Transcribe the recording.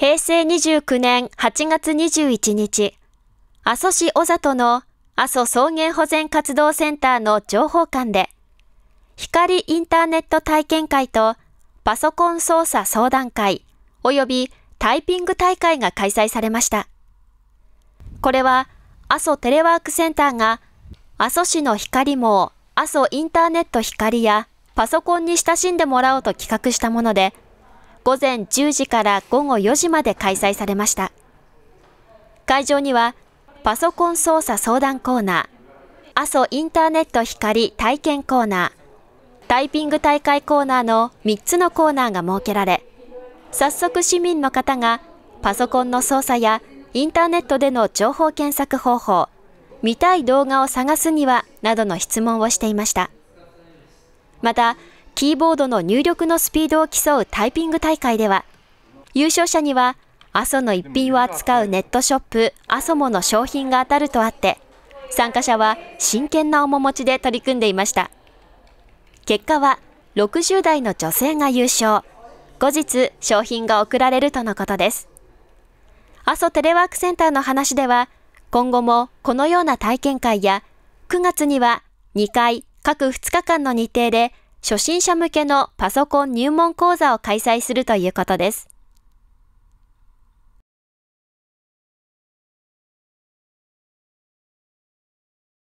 平成29年8月21日、阿蘇市小里の阿蘇草原保全活動センターの情報館で、光インターネット体験会とパソコン操作相談会及びタイピング大会が開催されました。これは阿蘇テレワークセンターが阿蘇市の光網阿蘇インターネット光やパソコンに親しんでもらおうと企画したもので、午前10時から午後4時まで開催されました。会場には、パソコン操作相談コーナー、阿蘇インターネット光体験コーナー、タイピング大会コーナーの3つのコーナーが設けられ、早速市民の方がパソコンの操作やインターネットでの情報検索方法、見たい動画を探すにはなどの質問をしていました。また、キーボードの入力のスピードを競うタイピング大会では、優勝者には、阿蘇の一品を扱うネットショップ、阿蘇もの商品が当たるとあって、参加者は真剣な面持ちで取り組んでいました。結果は、60代の女性が優勝。後日、商品が送られるとのことです。阿蘇テレワークセンターの話では、今後もこのような体験会や、9月には2回各2日間の日程で初心者向けのパソコン入門講座を開催するということです。